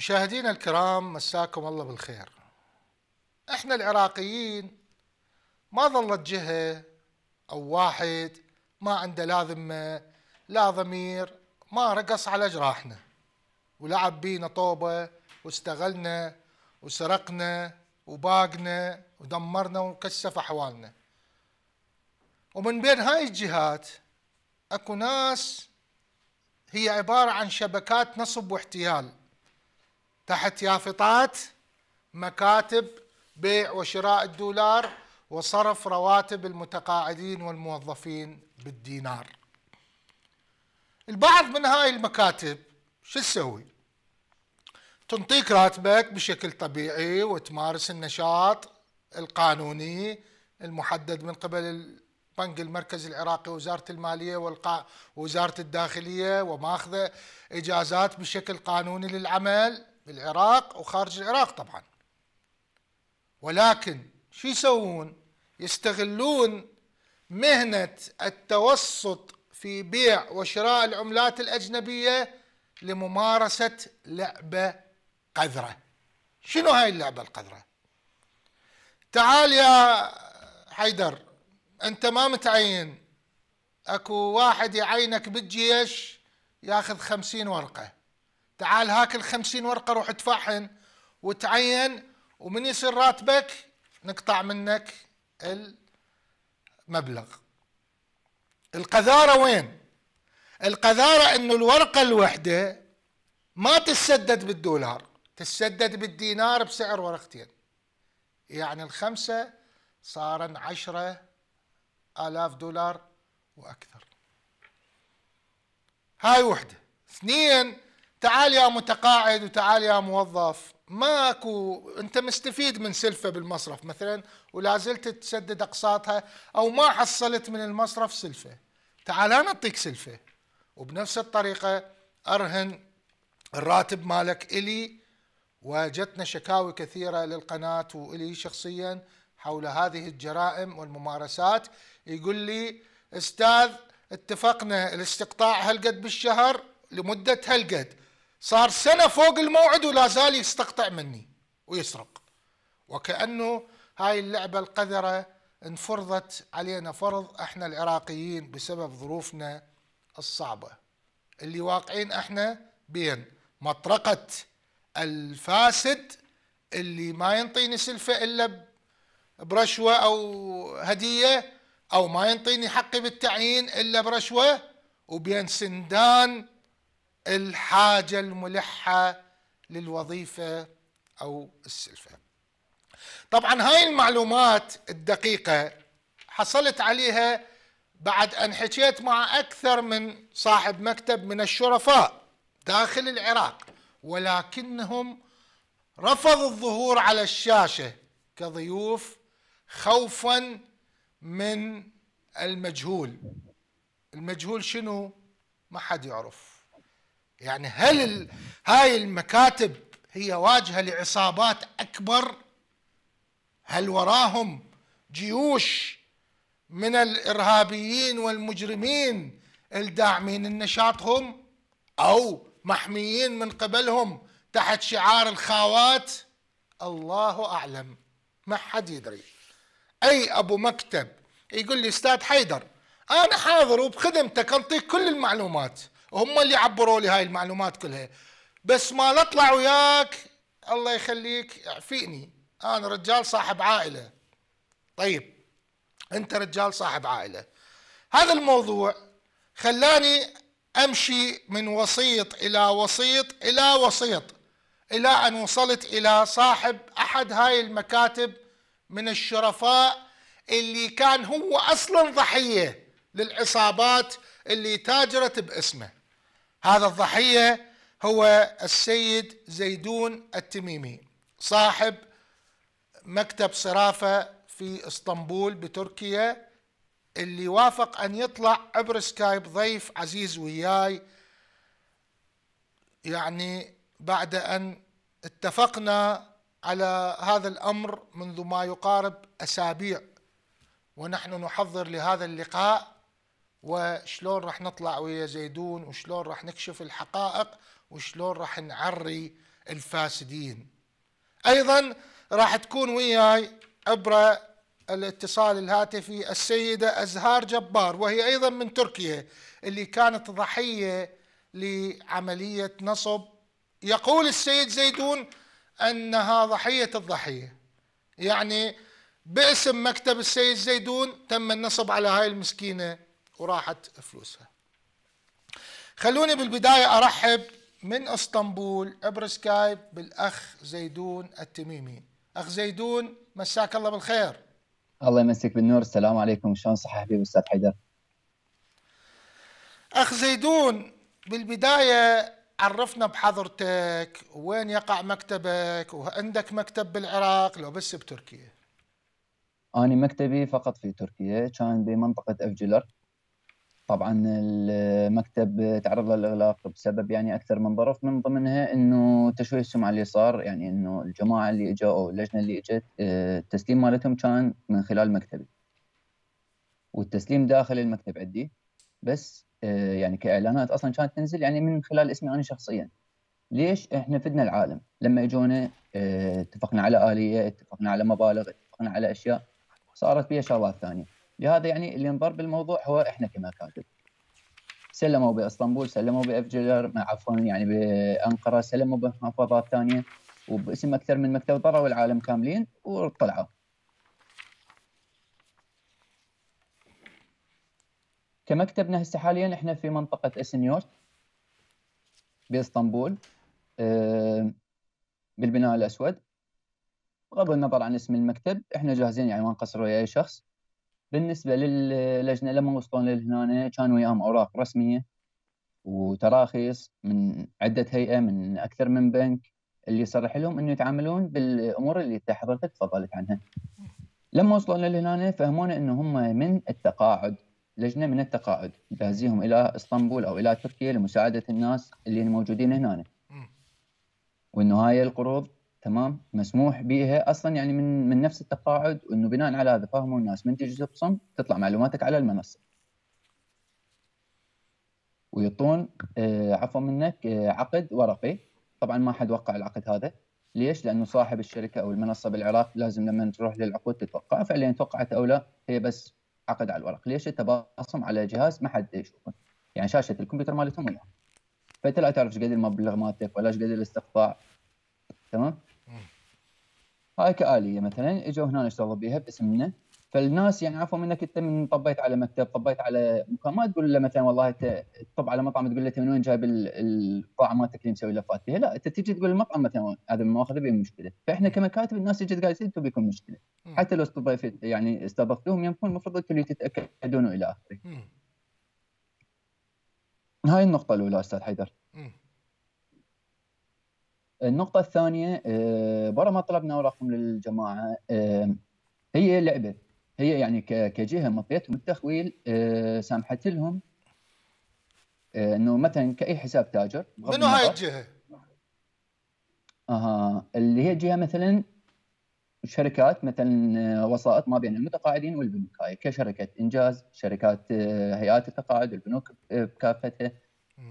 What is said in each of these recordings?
مشاهدينا الكرام مساكم الله بالخير احنا العراقيين ما ظلت جهة او واحد ما عنده لا ذمة لا ضمير ما رقص على جراحنا ولعب بينا طوبة واستغلنا وسرقنا وباقنا ودمرنا وكشف احوالنا ومن بين هاي الجهات اكو ناس هي عبارة عن شبكات نصب واحتيال تحت يافطات مكاتب بيع وشراء الدولار وصرف رواتب المتقاعدين والموظفين بالدينار البعض من هاي المكاتب شو تسوي تنطيك راتبك بشكل طبيعي وتمارس النشاط القانوني المحدد من قبل البنك المركزي العراقي وزارة المالية ووزارة الداخلية وماخذة إجازات بشكل قانوني للعمل العراق وخارج العراق طبعا ولكن شو يسوون يستغلون مهنة التوسط في بيع وشراء العملات الأجنبية لممارسة لعبة قذرة شنو هاي اللعبة القذرة تعال يا حيدر انت ما متعين اكو واحد يعينك بالجيش ياخذ خمسين ورقة تعال هاك ال 50 ورقه روح تفحن وتعين ومن يصير راتبك نقطع منك المبلغ القذاره وين القذاره انه الورقه الوحده ما تسدد بالدولار تسدد بالدينار بسعر ورقتين يعني الخمسه صارن عشرة آلاف دولار وأكثر هاي وحدة اثنين تعال يا متقاعد وتعال يا موظف ماكو انت مستفيد من سلفه بالمصرف مثلا ولا زلت تسدد اقساطها او ما حصلت من المصرف سلفه تعال انا اعطيك سلفه وبنفس الطريقه ارهن الراتب مالك الي وجتنا شكاوي كثيره للقناه والي شخصيا حول هذه الجرائم والممارسات يقول لي استاذ اتفقنا الاستقطاع هالقد بالشهر لمده هالقد صار سنة فوق الموعد ولا زال يستقطع مني ويسرق وكأنه هاي اللعبة القذرة انفرضت علينا فرض احنا العراقيين بسبب ظروفنا الصعبة اللي واقعين احنا بين مطرقة الفاسد اللي ما ينطيني سلفة إلا برشوة أو هدية أو ما ينطيني حقي بالتعيين إلا برشوة وبين سندان الحاجه الملحه للوظيفه او السلفه. طبعا هاي المعلومات الدقيقه حصلت عليها بعد ان حكيت مع اكثر من صاحب مكتب من الشرفاء داخل العراق ولكنهم رفضوا الظهور على الشاشه كضيوف خوفا من المجهول المجهول شنو ما حد يعرف يعني هل ال... هاي المكاتب هي واجهة لعصابات أكبر هل وراهم جيوش من الإرهابيين والمجرمين الداعمين لنشاطهم أو محميين من قبلهم تحت شعار الخاوات الله أعلم ما حد يدري أي أبو مكتب يقول لي أستاذ حيدر أنا حاضر وبخدمتك أنطيك كل المعلومات هم اللي عبروا لي هاي المعلومات كلها بس ما نطلع وياك الله يخليك اعفيني انا رجال صاحب عائله طيب انت رجال صاحب عائله هذا الموضوع خلاني امشي من وسيط الى وسيط الى وسيط الى ان وصلت الى صاحب احد هاي المكاتب من الشرفاء اللي كان هو اصلا ضحيه للعصابات اللي تاجرت باسمه هذا الضحية هو السيد زيدون التميمي صاحب مكتب صرافة في اسطنبول بتركيا اللي وافق ان يطلع عبر سكايب ضيف عزيز وياي يعني بعد ان اتفقنا على هذا الامر منذ ما يقارب اسابيع ونحن نحضر لهذا اللقاء وشلون راح نطلع ويا زيدون وشلون راح نكشف الحقائق وشلون راح نعري الفاسدين ايضا راح تكون وياي عبر الاتصال الهاتفي السيدة أزهار جبار وهي أيضا من تركيا اللي كانت ضحية لعملية نصب يقول السيد زيدون أنها ضحية الضحية يعني باسم مكتب السيد زيدون تم النصب على هاي المسكينة وراحت فلوسها خلوني بالبداية أرحب من اسطنبول عبر سكايب بالأخ زيدون التميمي أخ زيدون مساك الله بالخير الله يمسك بالنور السلام عليكم شلون صحة حبيبي أستاذ حيدر أخ زيدون بالبداية عرفنا بحضرتك وين يقع مكتبك وعندك مكتب بالعراق لو بس بتركيا أنا مكتبي فقط في تركيا كان بمنطقة أفجلر طبعا المكتب تعرض للاغلاق بسبب يعني اكثر من ظرف من ضمنها انه تشويه السمعه اللي صار يعني انه الجماعه اللي اجوا او اللجنه اللي اجت آه، التسليم مالتهم كان من خلال مكتبي والتسليم داخل المكتب عندي بس آه، يعني كاعلانات اصلا كانت تنزل يعني من خلال اسمي انا شخصيا ليش احنا فدنا العالم لما اجونا آه، اتفقنا على اليه اتفقنا على مبالغ اتفقنا على اشياء صارت فيها شغلات ثانيه لهذا يعني اللي انضر بالموضوع هو احنا كمكاتب سلموا باسطنبول سلموا بافجلر عفوا يعني بانقره سلموا بمحافظات ثانيه وباسم اكثر من مكتب ضروا العالم كاملين وطلعوا كمكتبنا هسه حاليا احنا في منطقه اسنيوت باسطنبول آه، بالبناء الاسود بغض النظر عن اسم المكتب احنا جاهزين يعني ما نقصر ويا اي شخص بالنسبه للجنه لما وصلونا لهنا كان وياهم اوراق رسميه وتراخيص من عده هيئه من اكثر من بنك اللي صرح لهم انه يتعاملون بالامور اللي حضرتك تفضلت عنها. لما وصلونا لهنا فهمونا انه هم من التقاعد لجنه من التقاعد جاهزيهم الى اسطنبول او الى تركيا لمساعده الناس اللي موجودين هنا. وانه هاي القروض تمام مسموح بها اصلا يعني من من نفس التقاعد انه بناء على هذا فهموا الناس من تجي تبصم تطلع معلوماتك على المنصه ويعطون آه، عفوا منك آه، عقد ورقي طبعا ما حد وقع العقد هذا ليش؟ لانه صاحب الشركه او المنصه بالعراق لازم لما تروح للعقود تتوقع فعليا توقعت او لا هي بس عقد على الورق، ليش انت على جهاز ما حد يشوفه؟ يعني شاشه الكمبيوتر مالتهم فانت لا تعرف ايش قد المبلغ مالتك ولا ايش قد الاستقطاع تمام؟ هاي كآلية مثلا اجوا هنا اشتغلوا بها باسمنا فالناس يعني عفوا منك انت من طبيت على مكتب طبيت على مكان ما تقول له مثلا والله انت تطب على مطعم تقول له من وين جايب القاعه مالتك اللي مسوي لفات فيها لا انت تجي تقول المطعم مثلا هذا الماخذ بيه مشكله فاحنا كمكاتب الناس تجي تقول انتم بيكم مشكله حتى لو استضيفت يعني استضفتوهم يكون المفروض انتم اللي تتاكدون الى اخره هاي النقطه الاولى استاذ حيدر النقطة الثانية آه، برا ما طلبنا رقم للجماعة آه، هي لعبة هي يعني كجهة مطيتهم التخويل آه، سامحت لهم انه مثلا كأي حساب تاجر منو هاي الجهة؟ اها اللي هي جهة مثلا شركات مثلا وسائط ما بين المتقاعدين والبنوك هاي كشركة انجاز شركات هيئات التقاعد البنوك بكافتها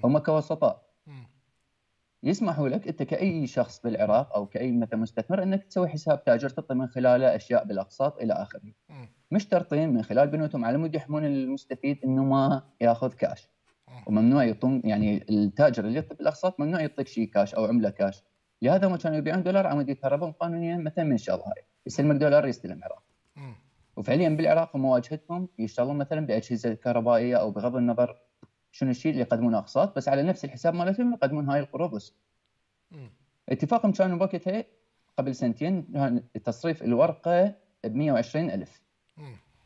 هم كوسطاء يسمحوا لك انت كاي شخص بالعراق او كاي مثلا مستثمر انك تسوي حساب تاجر تعطي من خلاله اشياء بالاقساط الى اخره. مشترطين من خلال بنوتهم على مود يحمون المستفيد انه ما ياخذ كاش. وممنوع يعطون يعني التاجر اللي يطلب بالاقساط ممنوع يعطيك شيء كاش او عمله كاش. لهذا هم كانوا يبيعون دولار على مود يتهربون قانونيا مثلا من الشغله هاي. يسلمك دولار يستلم عراق. وفعليا بالعراق مواجهتهم يشتغلون مثلا باجهزه كهربائيه او بغض النظر شنو الشيء اللي يقدمون اقساط بس على نفس الحساب مالتهم يقدمون هاي القروض بس اتفاقهم كان بوقتها قبل سنتين كان تصريف الورقه ب 120000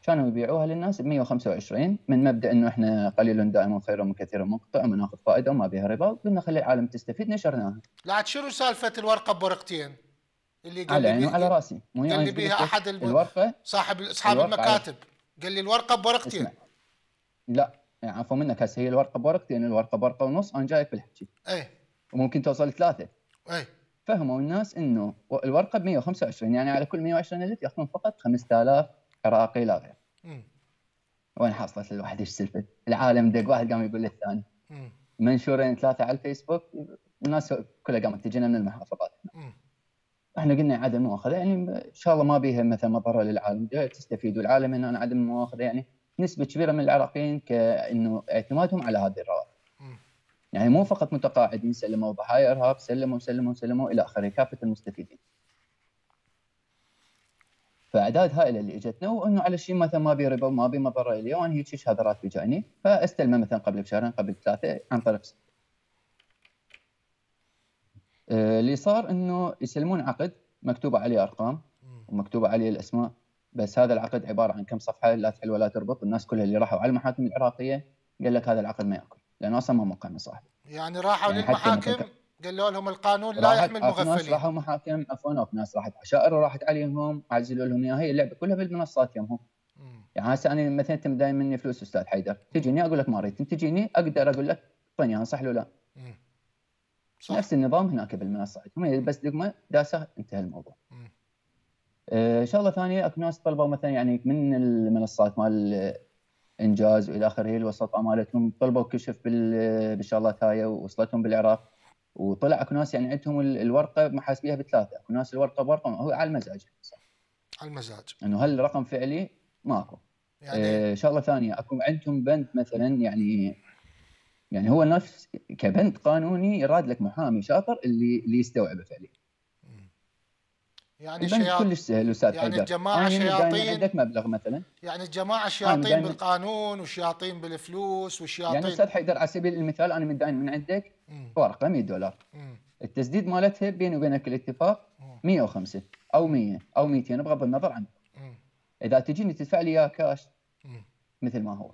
كانوا يبيعوها للناس ب 125 من مبدا انه احنا قليل دائما خير من كثير مقطع وناخذ فائده وما بها ربا قلنا خلي العالم تستفيد نشرناها لا عاد شنو سالفه الورقه بورقتين؟ اللي قال على عيني وعلى راسي مو يعني قال لي بيها احد الورقه صاحب اصحاب المكاتب قال لي الورقه بورقتين لا يعني عفوا منك هسه هي الورقه بورقتين يعني الورقه بورقه ونص انا جايك بالحكي اي وممكن توصل ثلاثه اي فهموا الناس انه الورقه ب 125 يعني على كل 120 الف ياخذون فقط 5000 عراقي لا غير وين حصلت الواحد ايش سلفت العالم دق واحد قام يقول للثاني منشورين ثلاثه على الفيسبوك الناس كلها قامت تجينا من المحافظات احنا قلنا عدم مؤاخذه يعني ان شاء الله ما بيها مثلا مضره للعالم تستفيد والعالم هنا عدم مؤاخذه يعني نسبه كبيره من العراقيين كانه اعتمادهم على هذه الروابط. يعني مو فقط متقاعدين سلموا ضحايا ارهاب سلموا سلموا سلموا الى اخره كافه المستفيدين. فاعداد هائله اللي اجتنا وانه على شيء مثلا ما بي ربا وما بي مضره الي وانا هيك راتبي بيجاني فاستلمه مثلا قبل بشهرين قبل ثلاثه عن طريق سنة. آه، اللي صار انه يسلمون عقد مكتوبه عليه ارقام ومكتوبه عليه الاسماء بس هذا العقد عباره عن كم صفحه لا تحل ولا تربط الناس كلها اللي راحوا على المحاكم العراقيه قال لك هذا العقد ما ياكل لانه اصلا ما مقام صاحب يعني راحوا يعني للمحاكم قالوا لهم القانون لا يحمل مغفلين راحوا محاكم عفوا ناس راحت عشائر وراحت عليهم عزلوا لهم اياها هي اللعبه كلها بالمنصات يمهم يعني هسه انا مثلا انت دائما مني فلوس استاذ حيدر تجيني اقول لك ما اريد تجيني اقدر اقول لك اعطيني اياها صح ولا لا صح. نفس النظام هناك بالمنصات هم بس دقمه داسه انتهى الموضوع مم. آه، شغله ثانيه اكو ناس طلبوا مثلا يعني من المنصات مال انجاز والى اخره الوسطاء مالتهم طلبوا كشف بالشغلات هاي ووصلتهم بالعراق وطلع اكو ناس يعني عندهم الورقه محاسبيها بثلاثه اكو ناس الورقه بورقه هو على المزاج على المزاج انه هل الرقم فعلي ماكو يعني آه، شغله ثانيه اكو عندهم بند مثلا يعني يعني هو نفس كبند قانوني يراد لك محامي شاطر اللي اللي يستوعبه فعليا يعني البنك كلش سهل استاذ يعني الجماعه يعني شياطين عندك مبلغ مثلا يعني الجماعه شياطين بالقانون وشياطين بالفلوس وشياطين يعني استاذ حيدر على سبيل المثال انا من داين من عندك ورقه 100 دولار مم. التسديد مالتها بيني وبينك الاتفاق 105 او 100 او 200 بغض النظر عن مم. اذا تجيني تدفع لي اياها كاش مم. مثل ما هو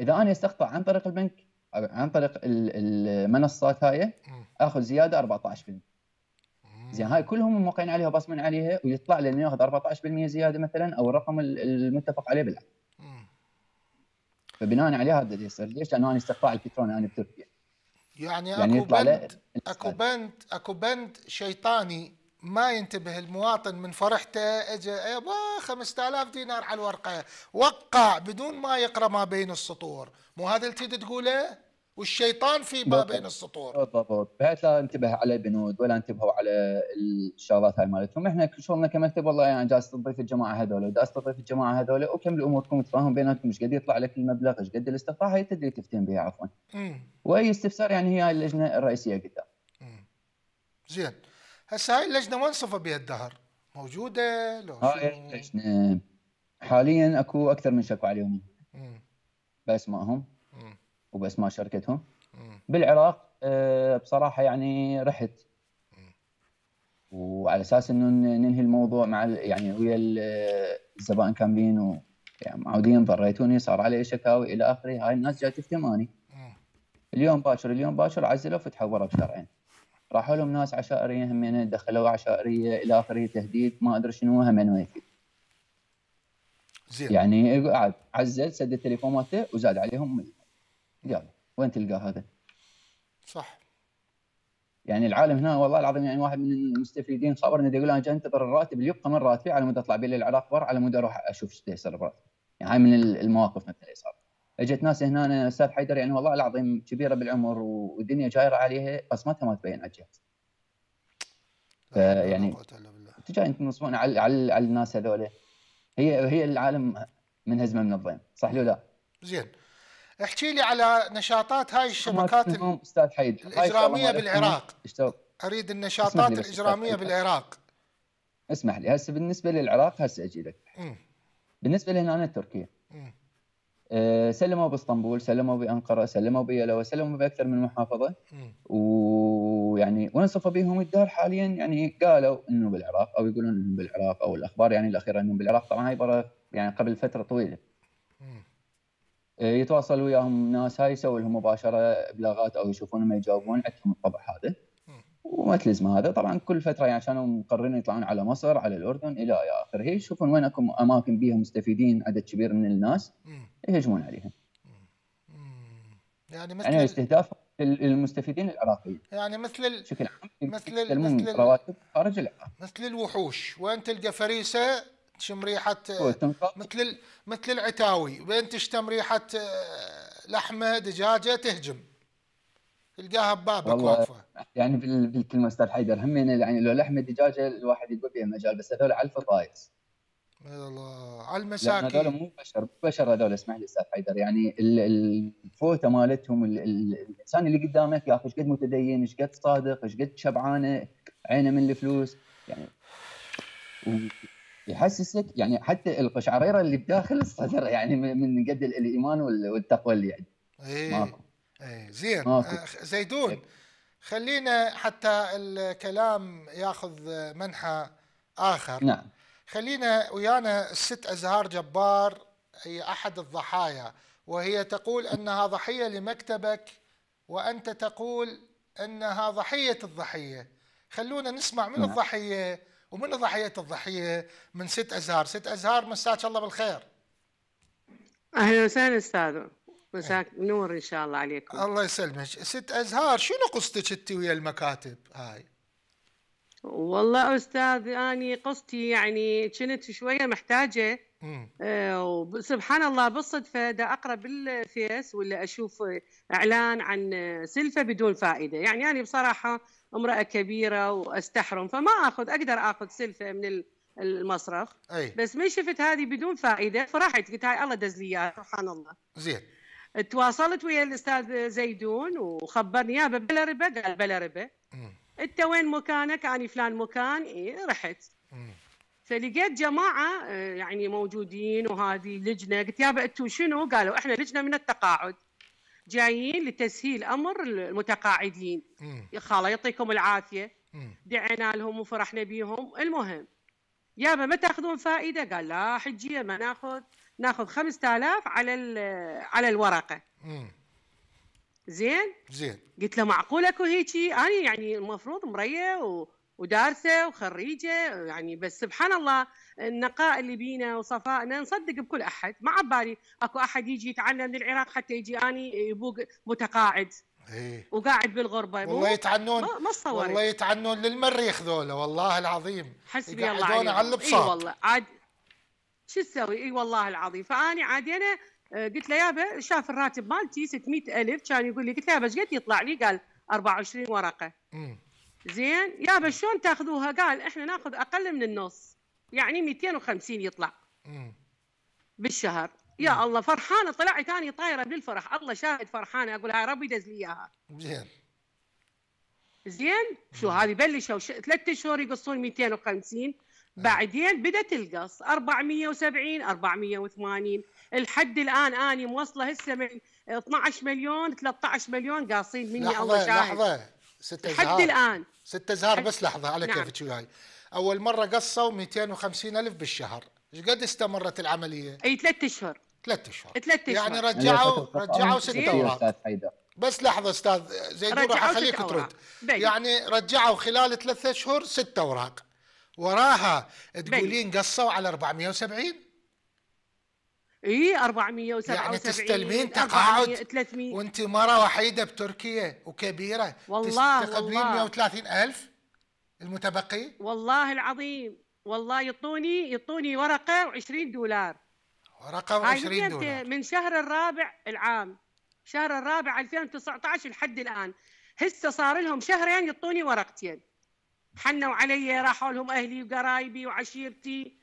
اذا انا استقطع عن طريق البنك عن طريق المنصات هاي اخذ زياده 14% زين هاي كلهم موقعين عليها وباصمين عليها ويطلع لنا ياخذ 14% زياده مثلا او الرقم المتفق عليه بالعقد. فبناء عليها هذا يصير ليش؟ لانه انا استقطاع الكتروني انا بتركيا. يعني, يعني اكو بند اكو بند اكو بند شيطاني ما ينتبه المواطن من فرحته اجى يابا 5000 دينار على الورقه وقع بدون ما يقرا ما بين السطور مو هذا اللي تريد تقوله؟ والشيطان في ما بين السطور بالضبط بحيث لا انتبه على البنود ولا انتبهوا على الشغلات هاي مالتهم احنا شغلنا كمكتب والله يعني جالس تضيف الجماعه هذول وجالس تضيف الجماعه هذول وكمل اموركم تفاهم بيناتكم ايش قد يطلع لك المبلغ ايش قد الاستقطاع هي تدري تفتين بها عفوا واي استفسار يعني هي هاي اللجنه الرئيسيه قدام زين هسه هاي اللجنه وين صفى بها الدهر؟ موجوده لو هاي اللجنه حاليا اكو اكثر من شكوى عليهم بس ماهم وباسماء شركتهم بالعراق آه، بصراحه يعني رحت وعلى اساس انه ننهي الموضوع مع يعني ويا الزبائن كاملين ومعودين يعني ضريتوني صار علي شكاوي الى اخره هاي الناس جاي تفتم اني اليوم باكر اليوم باكر عزلوا فتحوا ورا بشرعين راحوا لهم ناس عشائريه همين يعني دخلوا عشائريه الى اخره تهديد ما ادري شنو همين يعني ويكي زين يعني قعد إيه، عزل سد التليفون مالته وزاد عليهم يلا وين تلقى هذا؟ صح يعني العالم هنا والله العظيم يعني واحد من المستفيدين خبرني يقول انا جاي انتظر الراتب اللي يبقى من راتبي على مود اطلع به للعراق برا على مود اروح اشوف ايش يصير براتبي يعني هاي من المواقف مثل اللي صار اجت ناس هنا أنا استاذ حيدر يعني والله العظيم كبيره بالعمر والدنيا جايره عليها بصمتها ما تبين على الجهاز فيعني انت جاي تنصبون على على الناس هذول هي هي العالم منهزمه من الضيم صح لو لا؟ زين احكي لي على نشاطات هاي الشبكات استاذ حيد الاجراميه بالعراق اريد النشاطات الاجراميه بالعراق اسمح لي هسه بالنسبه للعراق هسه اجي لك بالنسبه لهنا تركيا أه سلموا باسطنبول سلموا بانقره سلموا بيلا سلموا باكثر من محافظه ويعني وانصفوا بهم الدار حاليا يعني قالوا انه بالعراق او يقولون انه بالعراق او الاخبار يعني الاخيره انه بالعراق طبعا هاي برا يعني قبل فتره طويله يتواصل وياهم ناس هاي يسوي لهم مباشره ابلاغات او يشوفون ما يجاوبون عندهم الطبع هذا وما تلزم هذا طبعا كل فتره يعني عشان مقررين يطلعون على مصر على الاردن الى اخره يشوفون وين اكو اماكن بيها مستفيدين عدد كبير من الناس يهجمون عليها يعني, يعني مثل يعني استهداف المستفيدين العراقيين يعني مثل بشكل عام مثل ال... مثل رواتب خارج العراق مثل الوحوش وين تلقى فريسه تشم ريحه آه، مثل مثل العتاوي وين تشتم ريحه آه، لحمه دجاجه تهجم تلقاها ببابك واقفه يعني بالكلمه استاذ حيدر هم يعني لو لحمه دجاجه الواحد يقول فيها مجال بس هذول على الفطايس الله على المساكين هذول مو بشر مو بشر هذول اسمح لي استاذ حيدر يعني الفوته مالتهم الانسان اللي قدامك يا اخي ايش قد متدين ايش قد صادق ايش قد شبعانه عينه من الفلوس يعني يحسسك يعني حتى القشعريره اللي بداخل الصدر يعني من قد الايمان والتقوى اللي عندك ايه ماكو ايه زين ماكو. زيدون خلينا حتى الكلام ياخذ منحى اخر نعم خلينا ويانا الست ازهار جبار هي احد الضحايا وهي تقول انها ضحيه لمكتبك وانت تقول انها ضحيه الضحيه خلونا نسمع من نعم. الضحيه ومن ضحية الضحية من ست أزهار ست أزهار مساك الله بالخير أهلا وسهلا أستاذ مساك نور إن شاء الله عليكم الله يسلمك ست أزهار شنو قصتك أنت ويا المكاتب هاي والله أستاذ أني قصتي يعني كنت شوية محتاجة آه الله بالصدفة دا أقرأ بالفيس ولا أشوف إعلان عن سلفة بدون فائدة يعني أنا يعني بصراحة امراه كبيره واستحرم فما اخذ اقدر اخذ سلفه من المصرف أي. بس ما شفت هذه بدون فائده فرحت قلت هاي الله دز لي اياها سبحان الله زين تواصلت ويا الاستاذ زيدون وخبرني يا بلا ربا قال بلا ربا انت وين مكانك انا فلان مكان إيه رحت فلقيت جماعه آه، يعني موجودين وهذه لجنه قلت يابا انتم شنو؟ قالوا احنا لجنه من التقاعد جايين لتسهيل امر المتقاعدين يا خاله يعطيكم العافيه دعينا لهم وفرحنا بيهم المهم يابا ما تاخذون فائده قال لا حجيه ما ناخذ ناخذ 5000 على على الورقه زين زين قلت له معقول اكو هيك انا يعني المفروض مريه و... ودارسه وخريجه يعني بس سبحان الله النقاء اللي بينا وصفائنا نصدق بكل احد ما عبالي اكو احد يجي يتعلم من العراق حتى يجي اني يبوق متقاعد ايه وقاعد بالغربه والله يتعنون ما تصور والله يتعنون للمريخ ذولا والله العظيم حسبي الله عليهم على البساط اي والله عاد شو تسوي اي والله العظيم فاني عاد انا آه، قلت له يابا شاف الراتب مالتي 600 الف كان يقول لي قلت له يابا ايش قد يطلع لي؟ قال 24 ورقه مم. زين بس شلون تاخذوها قال احنا ناخذ اقل من النص يعني 250 يطلع بالشهر يا الله فرحانه طلعت ثاني طايره بالفرح الله شاهد فرحانه اقول هاي ربي دز لي اياها زين زين شو هذه بلشوا ثلاث شهور يقصون 250 بعدين بدات القص 470 480 لحد الان اني موصله هسه من 12 مليون 13 مليون قاصين مني لحظة الله شاهد لحظه ست لحد الان ست ازهار بس لحظه على نعم. كيفك وياي اول مره قصوا 250 الف بالشهر ايش قد استمرت العمليه اي ثلاث اشهر ثلاث اشهر ثلاث اشهر يعني رجعوا رجعوا ست اوراق بس لحظه استاذ زيد راح اخليك ترد يعني رجعوا خلال ثلاث اشهر ست اوراق وراها تقولين قصوا على 470 اي 477 يعني تستلمين تقاعد 300 وانت مره وحيده بتركيا وكبيره والله تستقبلين 130 الف المتبقي والله العظيم والله يعطوني يعطوني ورقه و20 دولار ورقه و20 دولار من شهر الرابع العام شهر الرابع 2019 لحد الان هسه صار لهم شهرين يعطوني ورقتين حنوا علي راحوا لهم اهلي وقرايبي وعشيرتي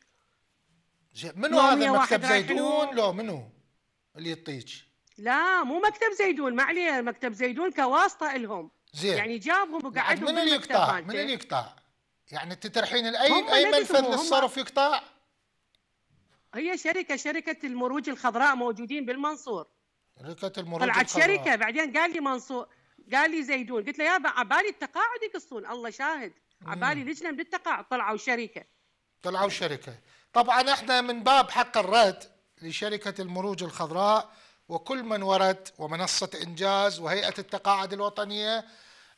منو هذا مكتب زيدون؟ لو منو اللي يطيج؟ لا مو مكتب زيدون ما عليه مكتب زيدون كواسطه لهم زين يعني جابهم وقعدهم من اللي يقطع؟ من اللي يقطع؟ يعني انت ترحين لاي اي منفذ للصرف يقطع؟ هي شركه شركه المروج الخضراء موجودين بالمنصور شركه المروج طلعت الخضراء. شركه بعدين قال لي منصور قال لي زيدون قلت له يابا عبالي التقاعد يقصون الله شاهد عبالي لجنه من التقاعد طلعوا شركه طلعوا شركه طبعا احنا من باب حق الرد لشركة المروج الخضراء وكل من ورد ومنصة إنجاز وهيئة التقاعد الوطنية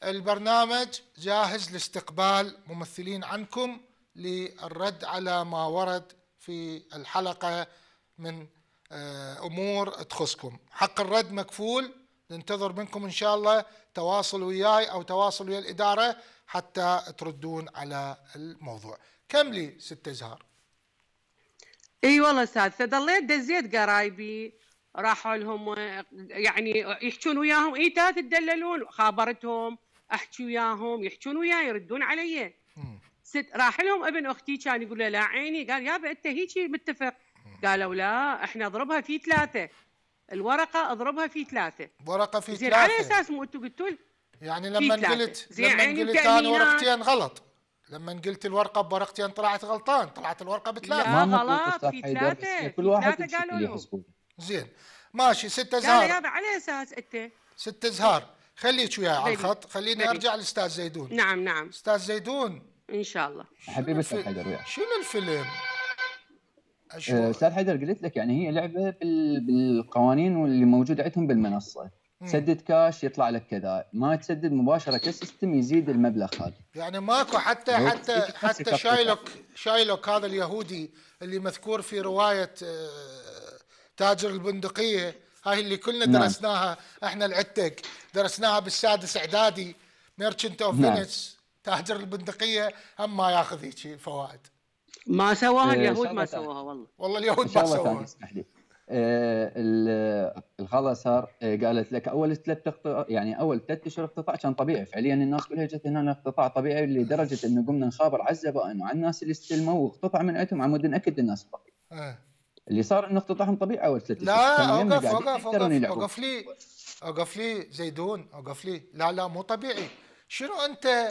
البرنامج جاهز لاستقبال ممثلين عنكم للرد على ما ورد في الحلقة من آه، أمور تخصكم حق الرد مكفول ننتظر منكم إن شاء الله تواصل وياي أو تواصل ويا الإدارة حتى تردون على الموضوع كم لي ست زهار اي والله استاذ فضليت دزيت قرايبي راحوا لهم يعني يحجون وياهم اي تاث تدللون خابرتهم احكي وياهم يحجون وياي يردون علي ست راح لهم ابن اختي كان يقول له لا عيني قال يابا انت هيك متفق قالوا لا احنا اضربها في ثلاثه الورقه اضربها في ثلاثه ورقه في ثلاثه زين على اساس مو انتم قلتوا يعني لما قلت لما يعني قلت انا ورقتين غلط لما نقلت الورقه بورقتي طلعت غلطان طلعت الورقه بثلاثه لا غلط في ثلاثه كل واحد قالوا له زين ماشي ستة زهار يا على اساس انت ستة زهار خليك وياي على الخط خليني ارجع للاستاذ زيدون نعم نعم استاذ زيدون ان شاء الله حبيبي استاذ حيدر وياك شنو الفيلم؟ استاذ حيدر قلت لك يعني هي لعبه بالقوانين واللي موجوده عندهم بالمنصه سدد كاش يطلع لك كذا ما تسدد مباشره كسيستم يزيد المبلغ هذا يعني ماكو حتى حتى حتى شايلوك شايلوك هذا اليهودي اللي مذكور في روايه آه، تاجر البندقيه هاي اللي كلنا نعم. درسناها احنا العتق درسناها بالسادس اعدادي ميرشنت اوف فينيس تاجر البندقيه هم ما ياخذ هيك فوائد ما سواها إيه، اليهود ما سواها والله والله اليهود ما سواها آه، الغلا صار آه، قالت لك اول ثلاث اقتطاع يعني اول ثلاث اشهر اقتطاع كان طبيعي فعليا الناس كلها جت هنا اقتطاع طبيعي لدرجه انه قمنا نخابر على الزبائن وعلى الناس اللي استلموا واقتطع من عندهم على مود ناكد الناس الطبيعي. إيه. اللي صار انه اقتطاعهم طبيعي اول ثلاث اشهر. لا وقف وقف اوقف اوقف لي اوقف لي زيدون اوقف لي لا لا مو طبيعي شنو انت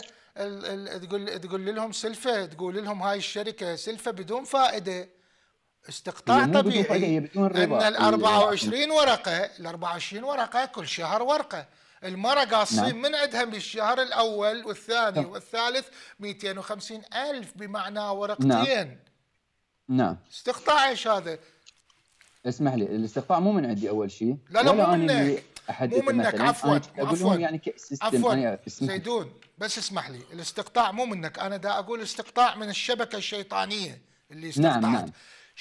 تقول تقول لهم سلفه تقول لهم هاي الشركه سلفه بدون فائده استقطاع طبيعي ان ال 24 ورقه ال 24 ورقه كل شهر ورقه المرة قاصين نعم. من عندها بالشهر الأول والثاني نعم. والثالث 250 ألف بمعنى نعم. ورقتين نعم, استقطاع ايش هذا؟ اسمح لي الاستقطاع مو من عندي أول شيء لا لا مو منك مو منك عفوا عفوا يعني كسيستم عفوا زيدون بس اسمح لي الاستقطاع مو منك أنا دا أقول استقطاع من الشبكة الشيطانية اللي استقطعت نعم نعم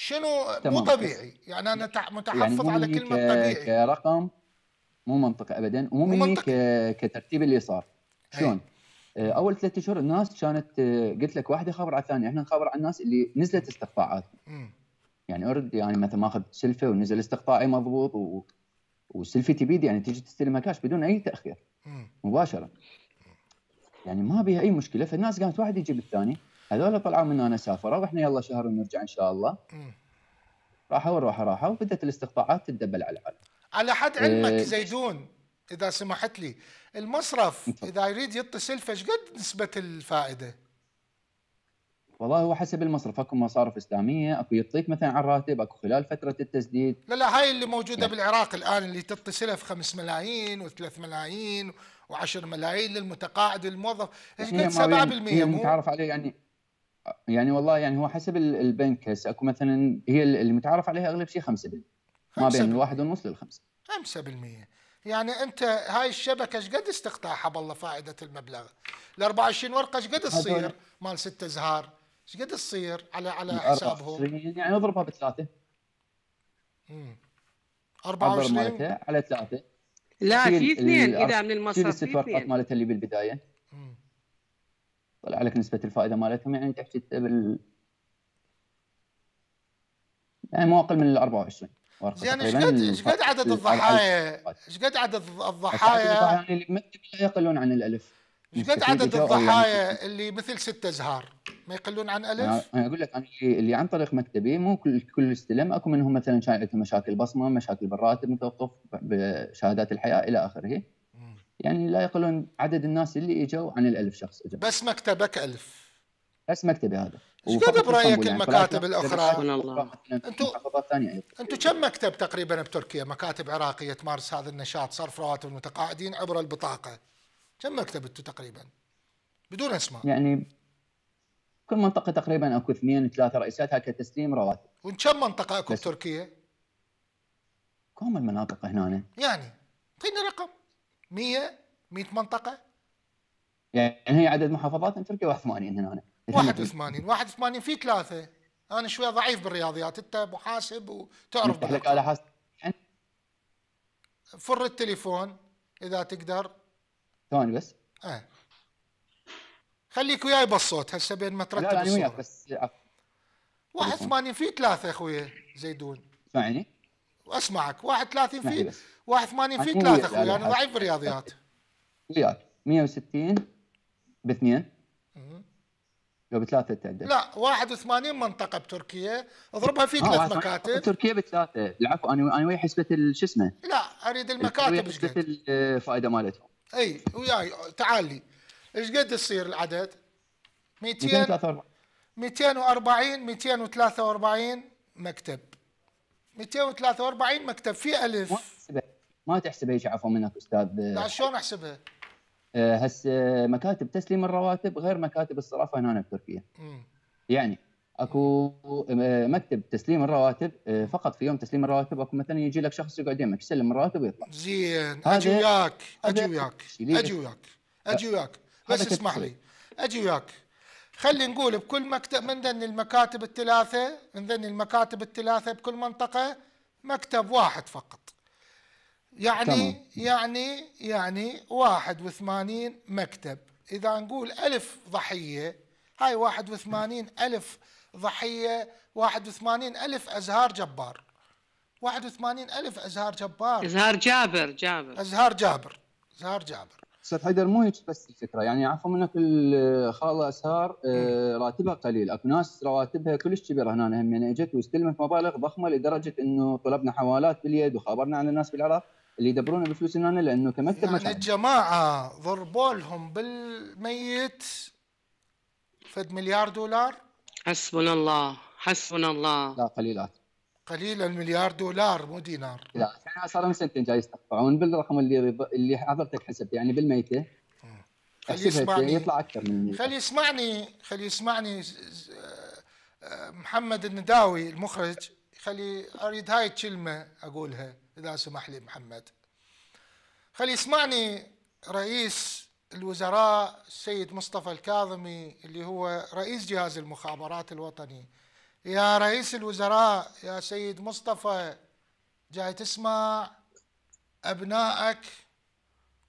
شنو مو طبيعي يعني انا يعني متحفظ يعني على كلمه طبيعي كرقم مو منطقي ابدا ومو مني كترتيب اللي صار شلون؟ آه، اول ثلاثة اشهر الناس كانت آه، قلت لك واحده خبر على الثانيه احنا نخبر على الناس اللي نزلت استقطاعات يعني اوريدي يعني مثلا ماخذ سلفه ونزل استقطاعي مضبوط و... وسلفتي تبيد يعني تجي تستلمها كاش بدون اي تاخير مباشره يعني ما بها اي مشكله فالناس قامت واحد يجيب الثاني هذول طلعوا من هنا سافروا واحنا يلا شهر ونرجع ان شاء الله راحوا وراحوا راحوا وبدات الاستقطاعات تدبل على العالم على حد علمك إيه، زيدون اذا سمحت لي المصرف إيه، اذا يريد يتصل فايش قد نسبه الفائده؟ والله هو حسب المصرف اكو مصارف اسلاميه اكو يعطيك مثلا على الراتب اكو خلال فتره التسديد لا لا هاي اللي موجوده يعني. بالعراق الان اللي تتصلها في 5 ملايين و3 ملايين و10 ملايين للمتقاعد الموظف ايش قد 7% هي متعارف عليه يعني يعني والله يعني هو حسب البنك هسه اكو مثلا هي اللي متعارف عليها اغلب شيء 5% ما بين الواحد ونص للخمسه 5% يعني انت هاي الشبكه ايش قد استقطاعها بالله فائده المبلغ؟ ال 24 ورقه ايش قد تصير مال ست ازهار؟ ايش قد تصير على على حسابهم؟ يعني اضربها بثلاثه امم 24 على ثلاثه لا في اثنين اذا من المصرف في اثنين مالتها اللي بالبدايه طلع لك نسبه الفائده مالتهم يعني تحكي بال يعني مو اقل من ال 24 زين ايش قد ايش قد عدد الضحايا؟ ايش قد عدد الضحايا؟ يعني اللي لا يقلون عن الالف ايش قد عدد يعني الضحايا اللي مثل ستة زهار ما يقلون عن الف؟ انا اقول لك انا اللي, اللي عن طريق مكتبي مو كل كل استلم اكو منهم مثلا كان عندهم مشاكل بصمه، مشاكل بالراتب متوقف بشهادات الحياه الى اخره. يعني لا يقلون عدد الناس اللي اجوا عن الألف شخص اجوا بس مكتبك ألف بس مكتبي هذا ايش قد برايك يعني. المكاتب يعني الاخرى؟ انتم انتم كم مكتب تقريبا بتركيا مكاتب عراقيه تمارس هذا النشاط صرف رواتب المتقاعدين عبر البطاقه؟ كم مكتب انتم تقريبا؟ بدون اسماء يعني كل منطقه تقريبا اكو اثنين ثلاثه رئيسات هكذا تسليم رواتب كم منطقه اكو بتركيا؟ كم المناطق هنا؟ يعني اعطيني رقم 100 100 منطقه يعني هي عدد محافظات تركيا 81 هنا 81 81 في ثلاثه انا شوي ضعيف بالرياضيات انت محاسب وتعرف نفتح لك اله حاسب فر التليفون اذا تقدر ثواني بس اه خليك وياي بالصوت هسه بين ما ترتب لا, لا انا وياك بس 81 في ثلاثه اخوي زيدون اسمعني اسمعك 31 في 81 في 3 اخوي انا ضعيف بالرياضيات وياك 160 باثنين لو بثلاثة تعدل لا 81 منطقة بتركيا اضربها في آه، ثلاث مكاتب تركيا بثلاثة العفو انا انا ويا حسبة شو اسمه لا اريد المكاتب ايش قد الفائدة مالتهم اي وياي تعال لي ايش قد يصير العدد؟ 200 240 243 مكتب 243 مكتب في الف ما تحسبها هيك عفوا منك استاذ لا شلون احسبها؟ آه، هسه مكاتب تسليم الرواتب غير مكاتب الصرافه هنا بتركيا. يعني اكو آه، مكتب تسليم الرواتب آه، فقط في يوم تسليم الرواتب اكو مثلا يجي لك شخص يقعد يمك يسلم الرواتب ويطلع. زين اجي وياك اجي وياك اجي وياك اجي وياك بس اسمح لي اجي وياك خلي نقول بكل مكتب من ذن المكاتب الثلاثه من ذن المكاتب الثلاثه بكل منطقه مكتب واحد فقط يعني تمام. يعني يعني 81 مكتب اذا نقول ألف ضحيه هاي 81 ألف ضحيه 81 ألف ازهار جبار 81 ألف ازهار جبار ازهار جابر جابر ازهار جابر ازهار جابر استاذ حيدر مو هيك بس الفكره يعني عفوا منك الخاله اسهار آه، راتبها قليل اكو ناس رواتبها كلش كبيره هنا هم يعني اجت واستلمت مبالغ ضخمه لدرجه انه طلبنا حوالات باليد وخابرنا على الناس بالعراق اللي يدبرونه بفلوس هنا لانه كمكتب يعني الجماعه ضربوا لهم بالميت فد مليار دولار حسبنا الله حسبنا الله لا قليلات قليلا مليار دولار مو دينار لا صار من سنتين جاي يستقطعون بالرقم اللي رب... اللي حضرتك حسبت يعني بالميته آه. خلي يسمعني يطلع اكثر من خلي يسمعني خلي يسمعني آه، آه، محمد النداوي المخرج خلي اريد هاي الكلمه اقولها اذا سمح لي محمد خلي يسمعني رئيس الوزراء السيد مصطفى الكاظمي اللي هو رئيس جهاز المخابرات الوطني يا رئيس الوزراء يا سيد مصطفى جاي تسمع أبنائك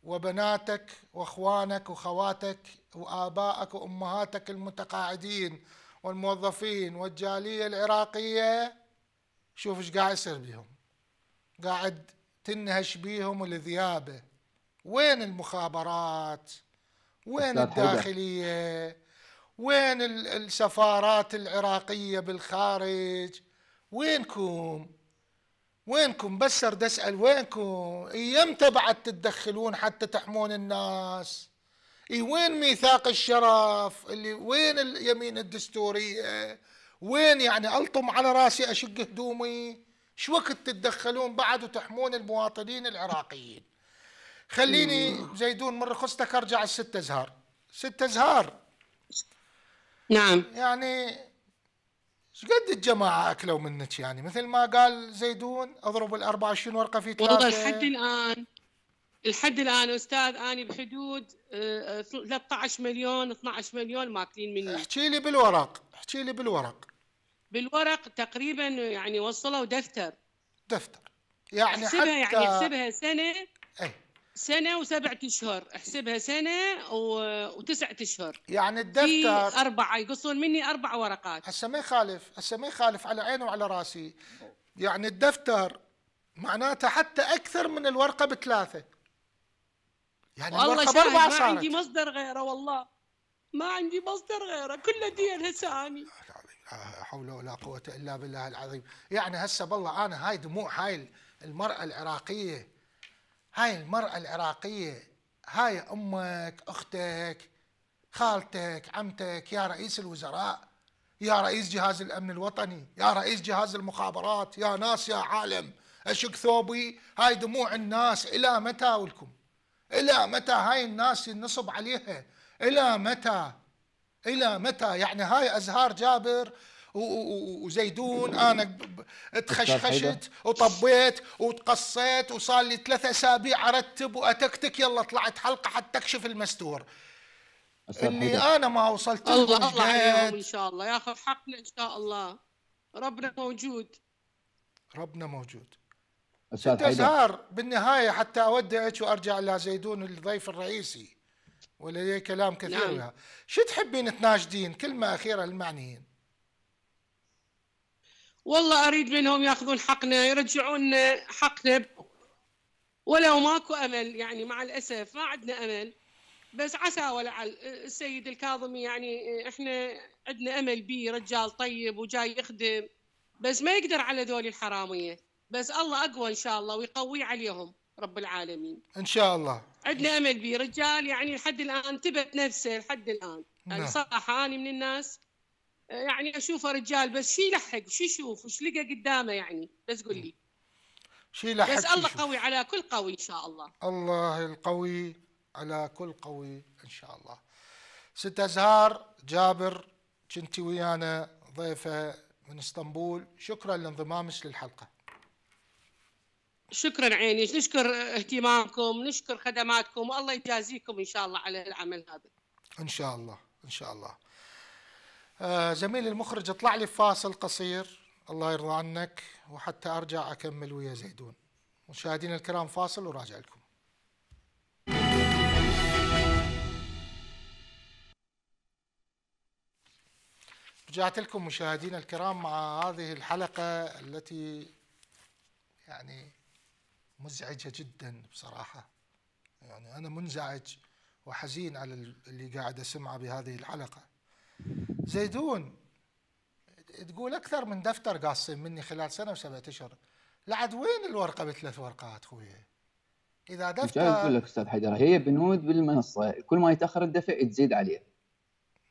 وبناتك وأخوانك وخواتك وآبائك وأمهاتك المتقاعدين والموظفين والجالية العراقية شوف ايش قاعد يصير بيهم قاعد تنهش بيهم الذيابه وين المخابرات وين الداخليه وين السفارات العراقيه بالخارج وينكم وينكم بس ارد اسال وينكم ايمتى بعد تتدخلون حتى تحمون الناس اي وين ميثاق الشرف اللي وين اليمين الدستوريه وين يعني ألطم على راسي أشق هدومي شو وقت تتدخلون بعد وتحمون المواطنين العراقيين خليني زيدون من رخصتك أرجع الستة زهار ستة زهار نعم يعني شقد الجماعة أكلوا منك يعني مثل ما قال زيدون اضرب ال 24 ورقة في ثلاثة والله لحد الآن لحد الآن أستاذ أني بحدود 13 آه، آه، مليون 12 مليون ماكلين مني احكي لي بالورق احكي لي بالورق بالورق تقريبا يعني وصلوا دفتر دفتر يعني احسبها يعني حتى... يعني احسبها سنه اي سنة وسبعة أشهر احسبها سنة و... وتسعة أشهر يعني الدفتر أربعة يقصون مني أربع ورقات هسه ما يخالف هسه ما يخالف على عيني وعلى راسي يعني الدفتر معناته حتى أكثر من الورقة بثلاثة يعني والله الورقة بأربعة صارت ما عندي مصدر غيره والله ما عندي مصدر غيره كله دي أنا سامي حول ولا قوة إلا بالله العظيم يعني هسه بالله أنا هاي دموع هاي المرأة العراقية هاي المرأة العراقية هاي أمك أختك خالتك عمتك يا رئيس الوزراء يا رئيس جهاز الأمن الوطني يا رئيس جهاز المخابرات يا ناس يا عالم أشك ثوبي هاي دموع الناس إلى متى ولكم إلى متى هاي الناس ينصب عليها إلى متى الى متى يعني هاي ازهار جابر وزيدون انا تخشخشت وطبيت وتقصيت وصار لي ثلاثة اسابيع ارتب واتكتك يلا طلعت حلقه حتى اكشف المستور اني انا ما وصلت الله الله ان شاء الله ياخذ حقنا ان شاء الله ربنا موجود ربنا موجود استاذ ازهار بالنهايه حتى اودعك وارجع لزيدون الضيف الرئيسي ولدي كلام كثير نعم. لها شو تحبين تناشدين كلمة أخيرة للمعنيين والله أريد منهم يأخذون حقنا يرجعون حقنا ولو ماكو أمل يعني مع الأسف ما عندنا أمل بس عسى ولعل السيد الكاظمي يعني احنا عندنا امل بيه رجال طيب وجاي يخدم بس ما يقدر على ذول الحراميه بس الله اقوى ان شاء الله ويقويه عليهم رب العالمين ان شاء الله عندنا امل به رجال يعني لحد الان تبت نفسه لحد الان يعني نعم. صراحه انا من الناس آه، يعني اشوفه رجال بس شي لحق شي يشوف وش لقى قدامه يعني بس قول لي شي لحق بس الله قوي على كل قوي ان شاء الله الله القوي على كل قوي ان شاء الله ست ازهار جابر كنتي ويانا ضيفه من اسطنبول شكرا لانضمامك للحلقه شكرا عيني نشكر اهتمامكم نشكر خدماتكم والله يجازيكم ان شاء الله على العمل هذا ان شاء الله ان شاء الله آه زميلي المخرج اطلع لي فاصل قصير الله يرضى عنك وحتى ارجع اكمل ويا زيدون مشاهدينا الكرام فاصل وراجع لكم رجعت لكم مشاهدينا الكرام مع هذه الحلقة التي يعني مزعجة جدا بصراحة يعني أنا منزعج وحزين على اللي قاعد أسمعه بهذه الحلقة زيدون تقول أكثر من دفتر قاصين مني خلال سنة وسبعة أشهر لعد وين الورقة بثلاث ورقات خويا إذا دفتر أقول لك أستاذ حجر هي بنود بالمنصة كل ما يتأخر الدفع تزيد عليه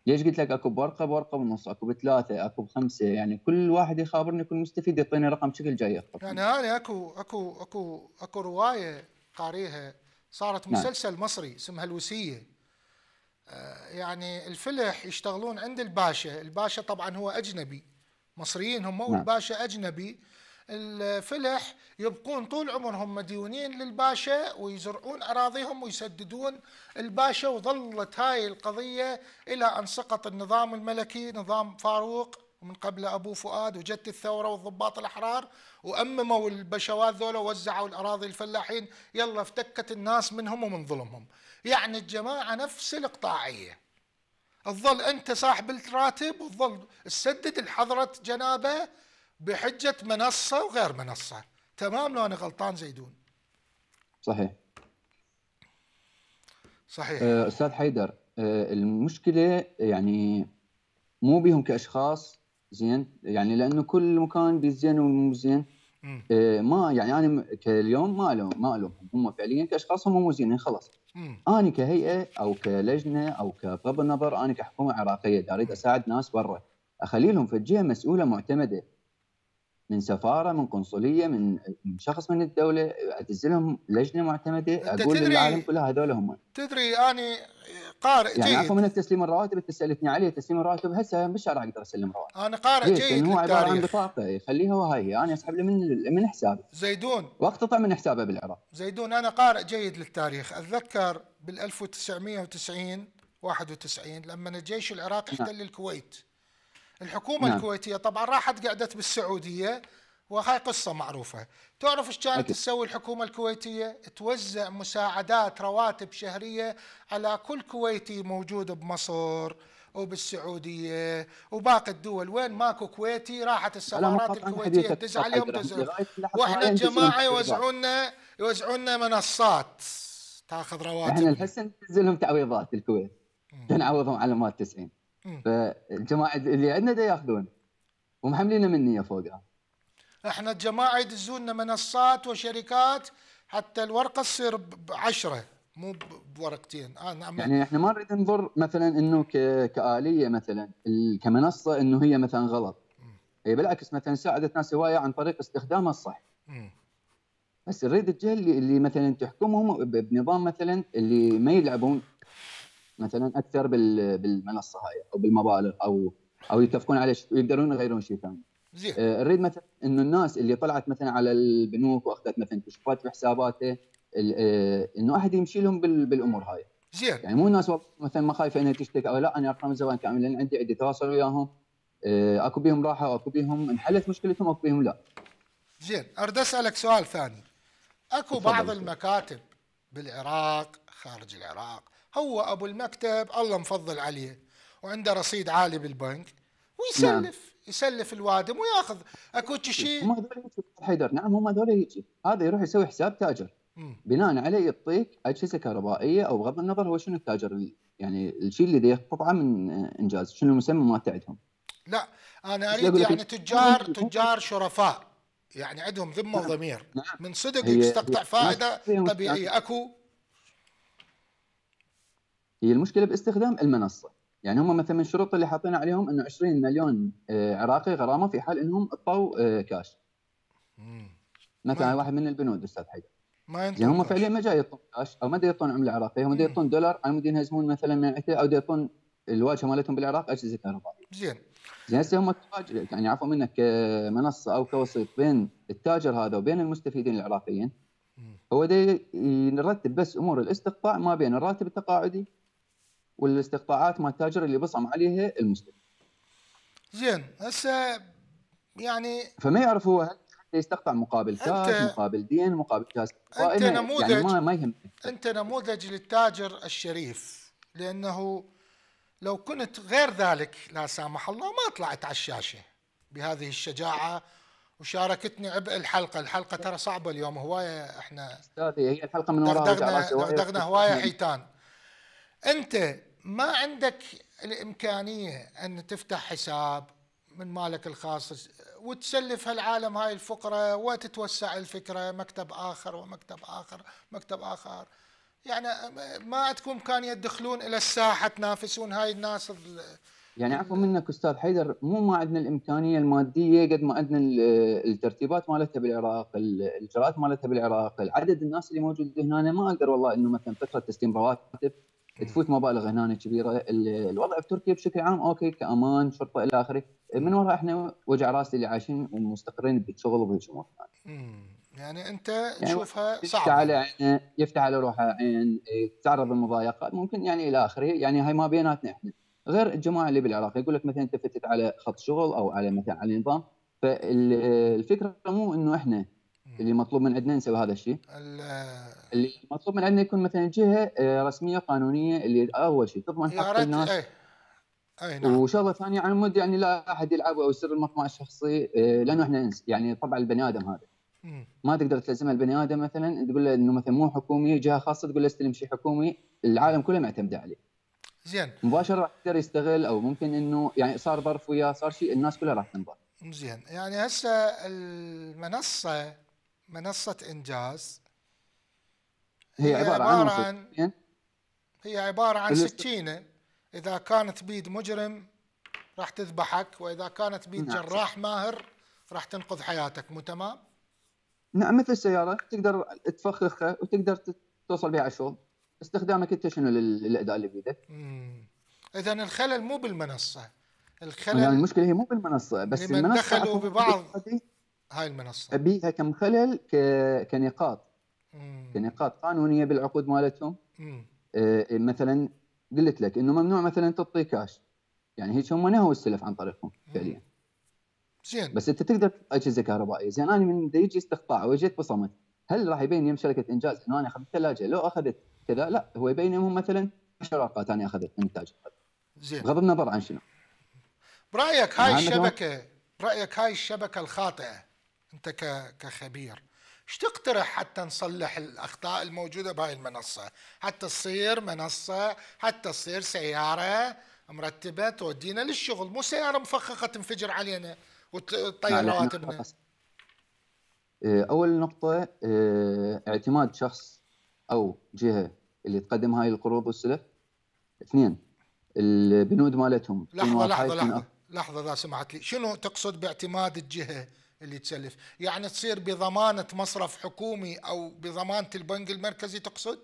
ليش قلت لك اكو بورقه بورقه ونص اكو بثلاثه اكو بخمسه يعني كل واحد يخابرني يكون مستفيد يعطيني رقم شكل جاي يخطر يعني انا اكو اكو اكو اكو روايه قاريها صارت نعم. مسلسل نعم. مصري اسمها الوسيه آه، يعني الفلح يشتغلون عند الباشا الباشا طبعا هو اجنبي مصريين هم نعم. والباشا اجنبي الفلح يبقون طول عمرهم مديونين للباشا ويزرعون أراضيهم ويسددون الباشا وظلت هاي القضية إلى أن سقط النظام الملكي نظام فاروق ومن قبل أبو فؤاد وجت الثورة والضباط الأحرار وأمموا البشوات ذولا ووزعوا الأراضي الفلاحين يلا افتكت الناس منهم ومن ظلمهم يعني الجماعة نفس الإقطاعية تظل أنت صاحب الراتب وتظل تسدد الحضرة جنابه بحجه منصه وغير منصه تمام لو انا غلطان زيدون صحيح صحيح آه، استاذ حيدر آه، المشكله يعني مو بهم كاشخاص زين يعني لانه كل مكان بيزين ومو زين آه، ما يعني انا كاليوم ما لهم ما لهم هم فعليا كاشخاص هم مو زينين خلاص انا كهيئه او كلجنه او كطب النظر انا كحكومه عراقيه اريد اساعد ناس برا اخلي لهم في الجهة مسؤوله معتمده من سفاره من قنصليه من شخص من الدوله اعتز لهم لجنه معتمده اقول للعالم كله هذول هم تدري اني قارئ يعني عفوا من التسليم الرواتب انت سالتني عليه تسليم الرواتب هسه بالشارع اقدر اسلم رواتب انا قارئ جيد هو عباره عن بطاقه خليها وهاي هي انا اسحب له من من حسابي زيدون واقتطع من حسابه بالعراق زيدون انا قارئ جيد للتاريخ اتذكر بال 1990 91 لما الجيش العراقي نعم. احتل الكويت الحكومه نعم. الكويتيه طبعا راحت قعدت بالسعوديه وهاي قصة معروفة تعرف ايش كانت تسوي الحكومة الكويتية توزع مساعدات رواتب شهرية على كل كويتي موجود بمصر وبالسعودية وباقي الدول وين ماكو كويتي راحت السفارات الكويتية تدز عليهم تزرف واحنا الجماعة يوزعونا لنا لنا منصات تاخذ رواتب احنا الحسن ننزل لهم تعويضات الكويت تنعوضهم على مال 90 فالجماعه اللي عندنا دا ياخذون ومحملينه مني فوقها احنا الجماعه يدزون منصات وشركات حتى الورقه تصير بعشرة مو بورقتين انا آه، نعم. يعني احنا ما نريد ننظر مثلا انه كاليه مثلا كمنصه انه هي مثلا غلط هي بالعكس مثلا ساعدت ناس هوايه عن طريق استخدامها الصح بس نريد الجهه اللي مثلا تحكمهم بنظام مثلا اللي ما يلعبون مثلا اكثر بالمنصه هاي او بالمبالغ او او يتفقون على ويقدرون يغيرون شيء ثاني زين نريد آه، مثلا انه الناس اللي طلعت مثلا على البنوك واخذت مثلا كشوفات بحساباته آه، انه احد يمشي لهم بالامور هاي زين يعني مو الناس مثلا ما خايفه انها تشتكي او لا انا ارقام الزبائن كامل لان عندي عندي تواصل وياهم آه، اكو بهم راحه واكو بهم انحلت مشكلتهم اكو بهم لا زين اريد اسالك سؤال ثاني اكو بعض المكاتب بالعراق خارج العراق هو أبو المكتب الله مفضل عليه وعنده رصيد عالي بالبنك نعم. ويسلف نعم. يسلف الوادم وياخذ اكو شيء هم هذول حيدر نعم هم هذول هيجي هذا يروح يسوي حساب تاجر بناء عليه يعطيك اجهزه كهربائيه او بغض النظر هو شنو التاجر يعني الشيء اللي يقطعه من انجاز شنو المسمى ما تعدهم لا انا اريد يعني تجار تجار شرفاء يعني عندهم ذمه نعم. وضمير نعم. من صدق يستقطع فائده طبيعيه اكو هي المشكله باستخدام المنصه يعني هم مثلا من الشروط اللي حاطين عليهم انه 20 مليون آه، عراقي غرامه في حال انهم اعطوا آه، كاش مثلا واحد من البنود استاذ حيدر ما يعني هم فعليا ما جاي يعطون كاش او ما يعطون عمله عراقيه هم يعطون دولار على مود ينهزمون مثلا معدته او يعطون الواجهه مالتهم بالعراق اجهزه كهربائيه زين زين هسه هم يعني عفوا منك كمنصه آه، او كوسيط بين التاجر هذا وبين المستفيدين العراقيين هو دي يرتب بس امور الاستقطاع ما بين الراتب التقاعدي والاستقطاعات مال التاجر اللي بصم عليها المستلم. زين هسه يعني فما يعرف هو هل يستقطع مقابل كاش مقابل دين مقابل كاس انت يعني نموذج يعني ما, ما يهم انت نموذج للتاجر الشريف لانه لو كنت غير ذلك لا سامح الله ما طلعت على الشاشه بهذه الشجاعه وشاركتني عبء الحلقه، الحلقه ترى صعبه اليوم هوايه احنا استاذي هي الحلقه من وراء دغدغنا هوايه حيتان انت ما عندك الامكانيه ان تفتح حساب من مالك الخاص وتسلف هالعالم هاي الفقره وتتوسع الفكره مكتب اخر ومكتب اخر مكتب اخر يعني ما عندكم امكانيه تدخلون الى الساحه تنافسون هاي الناس يعني عفوا منك استاذ حيدر مو ما عندنا الامكانيه الماديه قد ما عندنا الترتيبات مالتها بالعراق، الاجراءات مالتها بالعراق، العدد الناس اللي موجود هنا أنا ما اقدر والله انه مثلا فتره تسليم رواتب تفوت مبالغ هنا كبيره الوضع بتركيا بشكل عام اوكي كامان شرطه الى اخره من وراء احنا وجع راس اللي عايشين ومستقرين بالشغل وبالجمهور يعني انت يعني تشوفها صعبه يفتح على عينه يفتح على روحه عين تعرض لمضايقات ممكن يعني الى اخره يعني هاي ما بيناتنا احنا غير الجماعه اللي بالعراق يقول لك مثلا انت فتت على خط شغل او على مثلا على نظام فالفكره مو انه احنا اللي مطلوب من عندنا نسوي هذا الشيء اللي مطلوب من عندنا يكون مثلا جهه آه، رسميه قانونيه اللي اول شيء تضمن حق الناس ايه. اي نعم وشغله ثانيه على مود يعني لا احد يلعب او يصير المطمع الشخصي آه، لانه احنا انس يعني طبعا البني ادم هذا ما تقدر تلزمها البني ادم مثلا تقول له انه مثلا مو حكومي جهه خاصه تقول له استلم شيء حكومي العالم كله معتمد عليه زين مباشره راح يقدر يستغل او ممكن انه يعني صار ظرف وياه صار شيء الناس كلها راح تنضر زين يعني هسه المنصه منصة إنجاز هي, عبارة, عبارة عن, عن هي عبارة عن سكينة إذا كانت بيد مجرم راح تذبحك وإذا كانت بيد نعم. جراح ماهر راح تنقذ حياتك مو تمام؟ نعم مثل السيارة تقدر تفخخها وتقدر توصل بها على الشغل استخدامك أنت شنو للأداء اللي بيدك إذا الخلل مو بالمنصة الخلل يعني المشكلة هي مو بالمنصة بس المنصة دخلوا ببعض هاي المنصه بيها كم خلل ك... كنقاط مم. كنقاط قانونيه بالعقود مالتهم آه مثلا قلت لك انه ممنوع مثلا تعطي كاش يعني هيك هم نهوا السلف عن طريقهم فعليا زين بس انت تقدر اجهزه كهربائيه زين انا من يجي استقطاع واجيت بصمت هل راح يبين يم شركه انجاز انه انا اخذت ثلاجه لو اخذت كذا لا هو يبين يمهم مثلا اوقات انا اخذت انتاج زين بغض النظر عن شنو برايك هاي الشبكه برايك هاي الشبكه الخاطئه انت كخبير ايش تقترح حتى نصلح الاخطاء الموجوده بهاي المنصه حتى تصير منصه حتى تصير سياره مرتبه تودينا للشغل مو سياره مفخخه تنفجر علينا وتطير رواتبنا إيه، اول نقطه إيه، اعتماد شخص او جهه اللي تقدم هاي القروض والسلف اثنين البنود مالتهم لحظه لحظه لحظه لحظه اذا سمحت لي شنو تقصد باعتماد الجهه اللي تسلف يعني تصير بضمانة مصرف حكومي أو بضمانة البنك المركزي تقصد؟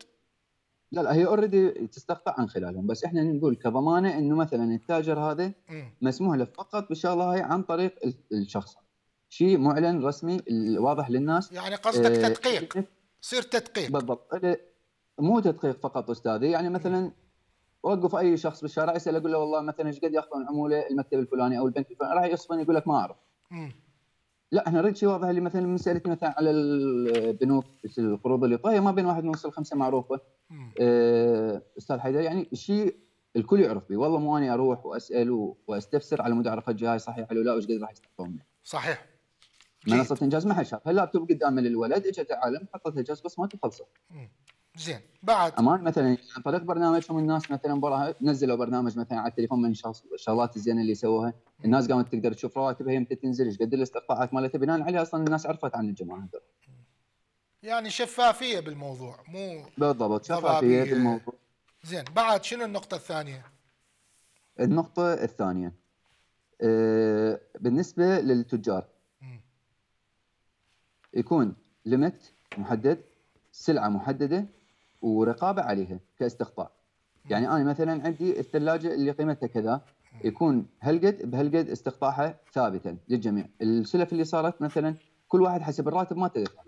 لا لا هي اوريدي تستقطع عن خلالهم بس احنا نقول كضمانه انه مثلا التاجر هذا مسموح له فقط بالشغله هاي عن طريق الشخص شيء معلن رسمي واضح للناس يعني قصدك اه تدقيق يصير تدقيق بالضبط مو تدقيق فقط استاذي يعني مثلا وقف اي شخص بالشارع يسال اقول له والله مثلا ايش قد ياخذون عموله المكتب الفلاني او البنك الفلاني راح يصفن يقول لك ما اعرف لا احنا نريد شيء واضح اللي مثلا مساله مثلا على البنوك القروض اللي الايطاليه ما بين واحد ونص لخمسه معروفه أه استاذ حيدر يعني شيء الكل يعرف به والله مو اني اروح واسال واستفسر على مود اعرف الجهاز صحيح ولا لا وايش قد راح يستخدمون صحيح منصه انجاز ما حد شافها اللابتوب قدام للولد اجت العالم حطت الجهاز بس ما تخلصه زين بعد امان مثلا عن طيب طريق برنامجهم الناس مثلا برا نزلوا برنامج مثلا على التليفون من الشغلات الزينه اللي يسووها الناس قامت تقدر تشوف رواتبها يمتى تنزل ايش قد الاستقطاعات مالتها بناء عليها اصلا الناس عرفت عن الجماعه هذول يعني شفافيه بالموضوع مو بالضبط شفافيه بالموضوع زين بعد شنو النقطه الثانيه؟ النقطه الثانيه أه بالنسبه للتجار م. يكون ليمت محدد سلعه محدده ورقابه عليها كاستقطاع يعني انا مثلا عندي الثلاجه اللي قيمتها كذا يكون هالقد بهالقد استقطاعها ثابتا للجميع السلف اللي صارت مثلا كل واحد حسب الراتب ما تدفع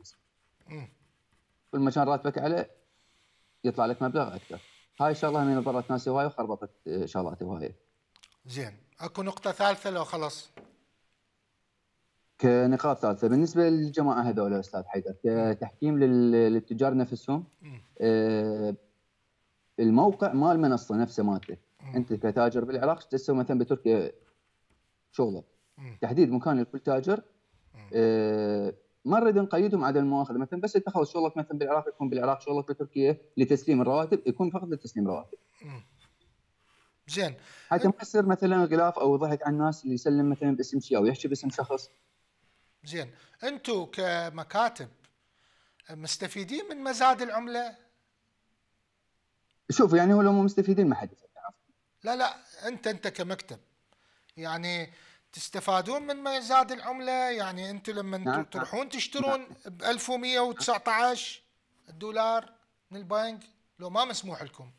كل ما كان راتبك على يطلع لك مبلغ اكثر هاي الشغله من ضرت ناس هوايه وخربطت آه، شغلات هوايه زين اكو نقطه ثالثه لو خلص كنقاط ثالثه بالنسبه للجماعه هذول استاذ حيدر كتحكيم للتجار نفسهم آه، الموقع مال المنصه نفسه مالته انت كتاجر بالعراق تسوي مثلا بتركيا شغلك تحديد مكان لكل تاجر آه، ما نريد نقيدهم على المؤاخذه مثلا بس انت شغلك مثلا بالعراق يكون بالعراق شغلك بتركيا لتسليم الرواتب يكون فقط لتسليم رواتب زين حتى ما يصير مثلا غلاف او ضحك على الناس اللي يسلم مثلا باسم شيء او يحكي باسم شخص زين انتم كمكاتب مستفيدين من مزاد العمله؟ شوف يعني هو لو مو مستفيدين ما حد لا لا انت انت كمكتب يعني تستفادون من مزاد العمله يعني انتم لما نعم. تروحون تشترون ب 1119 دولار من البنك لو ما مسموح لكم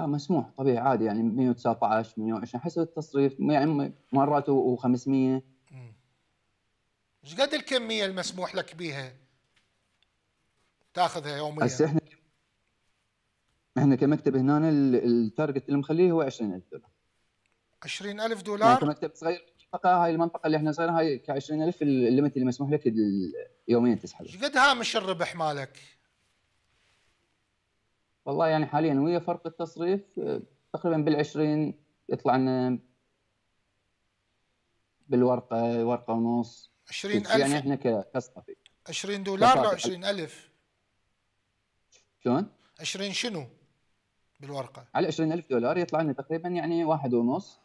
لا آه، مسموح طبيعي عادي يعني 119 120 حسب التصريف يعني مرات و500 ايش قد الكميه المسموح لك بها تاخذها يوميا هسه احنا احنا كمكتب هنا التارجت اللي مخليه هو 20000 دولار 20000 يعني دولار يعني كمكتب صغير المنطقه هاي المنطقه اللي احنا صايرها هاي ك 20000 الليمت اللي مسموح لك يوميا تسحبه ايش قد هامش الربح مالك؟ والله يعني حاليا ويا فرق التصريف آه، تقريبا بال20 يطلع لنا بالورقه ورقه ونص 20000 يعني احنا كصافي 20 دولار لو 20000 شلون؟ 20 شنو؟ بالورقه على 20000 دولار يطلع لنا تقريبا يعني واحد ونص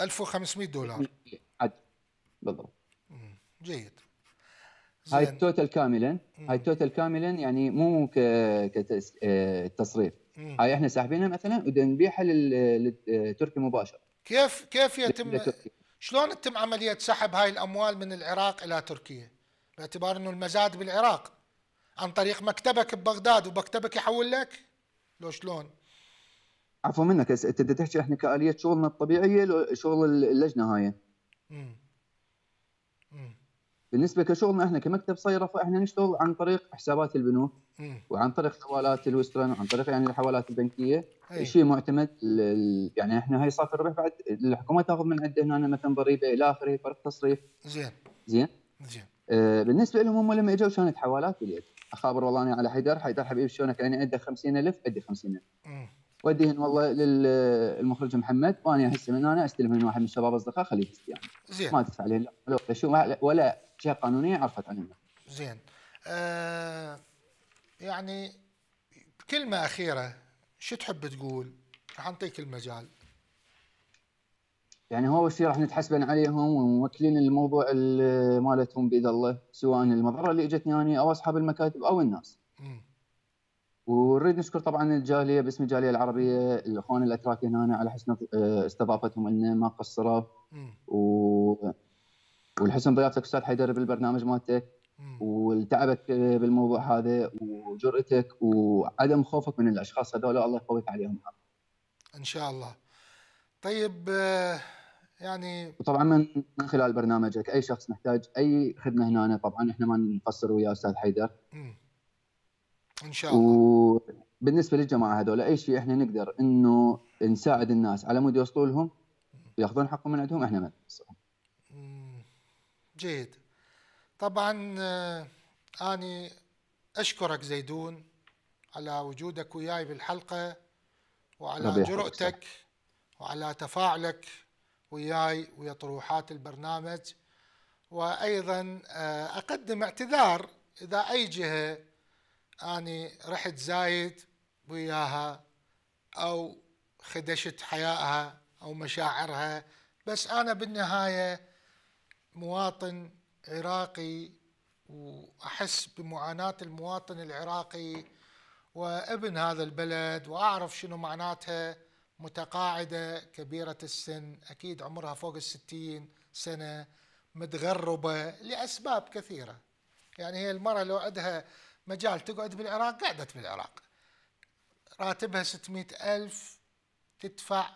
1500 دولار عد بالضبط جيد هاي التوتال كاملا هاي التوتال كاملا يعني مو كتصريف آه، هاي احنا ساحبينها مثلا ونبيعها نبيعها للتركي مباشره كيف كيف يتم شلون تتم عمليه سحب هاي الاموال من العراق الى تركيا باعتبار انه المزاد بالعراق عن طريق مكتبك ببغداد ومكتبك يحول لك لو شلون عفوا منك انت تحكي احنا كاليه شغلنا الطبيعيه شغل اللجنه هاي امم بالنسبه كشغلنا احنا كمكتب صيرفه احنا نشتغل عن طريق حسابات البنوك وعن طريق حوالات الوسترن وعن طريق يعني الحوالات البنكيه شيء معتمد يعني احنا هاي صافي الربح بعد الحكومه تاخذ من عنده هنا مثلا ضريبه الى اخره فرق تصريف زين زين زين آه بالنسبه لهم هم لما اجوا كانت حوالات باليد اخابر والله انا على حيدر حيدر حبيبي شلونك يعني عنده 50000 عندي 50000 وديهن والله للمخرج محمد وانا هسه من هنا استلم من واحد من الشباب اصدقاء خليه يستوي يعني. زين ما تدفع عليه لا شو ولا جهه قانونيه عرفت عنه زين آه يعني كلمه اخيره شو تحب تقول؟ راح اعطيك المجال يعني هو الشيء راح نتحسبن عليهم وموكلين الموضوع مالتهم باذن الله سواء المضره اللي اجتني انا او اصحاب المكاتب او الناس. م. ونريد نشكر طبعا الجاليه باسم الجاليه العربيه الاخوان الاتراك هنا على حسن استضافتهم لنا ما قصروا و... والحسن ضيافتك استاذ حيدر بالبرنامج مالتك والتعبك بالموضوع هذا وجرأتك وعدم خوفك من الاشخاص هذول الله يقويك عليهم ان شاء الله طيب يعني طبعا من خلال برنامجك اي شخص محتاج اي خدمه هنا طبعا احنا ما نقصر ويا استاذ حيدر م. ان شاء الله وبالنسبه للجماعه هذول اي شيء احنا نقدر انه نساعد الناس على مود يوصلوا لهم ياخذون حقهم من عندهم احنا ما جيد طبعا آه، اني اشكرك زيدون على وجودك وياي بالحلقه وعلى جرأتك وعلى تفاعلك وياي ويا طروحات البرنامج وايضا آه، اقدم اعتذار اذا اي جهه أني رحت زايد وياها أو خدشت حيائها أو مشاعرها بس أنا بالنهاية مواطن عراقي وأحس بمعاناة المواطن العراقي وابن هذا البلد وأعرف شنو معناتها متقاعدة كبيرة السن أكيد عمرها فوق الستين سنة متغربة لأسباب كثيرة يعني هي المرأة لو عندها مجال تقعد بالعراق قعدت بالعراق راتبها 600 ألف تدفع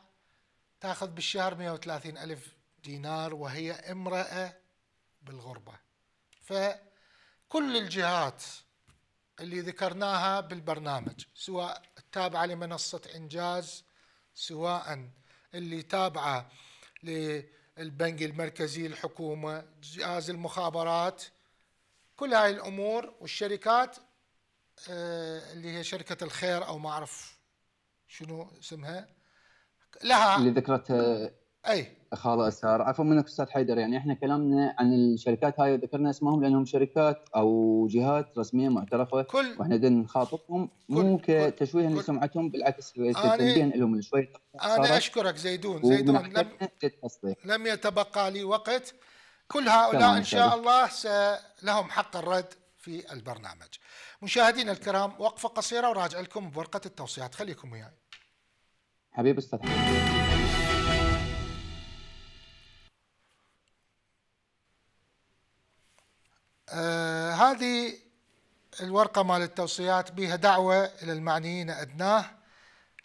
تاخذ بالشهر 130 ألف دينار وهي امرأة بالغربة فكل الجهات اللي ذكرناها بالبرنامج سواء التابعة لمنصة إنجاز سواء اللي تابعة للبنك المركزي الحكومة جهاز المخابرات كل هاي الامور والشركات آه، اللي هي شركه الخير او ما اعرف شنو اسمها لها اللي ذكرتها آه، اي خاله اسار عفوا منك استاذ حيدر يعني احنا كلامنا عن الشركات هاي ذكرنا اسمهم لانهم شركات او جهات رسميه معترفه كل واحنا دنا نخاطبهم مو كتشويه لسمعتهم بالعكس تبين لهم شوي انا اشكرك زيدون زيدون لم, لم يتبقى لي وقت كل هؤلاء إن شاء الله لهم حق الرد في البرنامج مشاهدينا الكرام وقفة قصيرة وراجع لكم بورقة التوصيات خليكم وياي حبيب أستاذ آه هذه الورقة مال التوصيات بها دعوة إلى المعنيين أدناه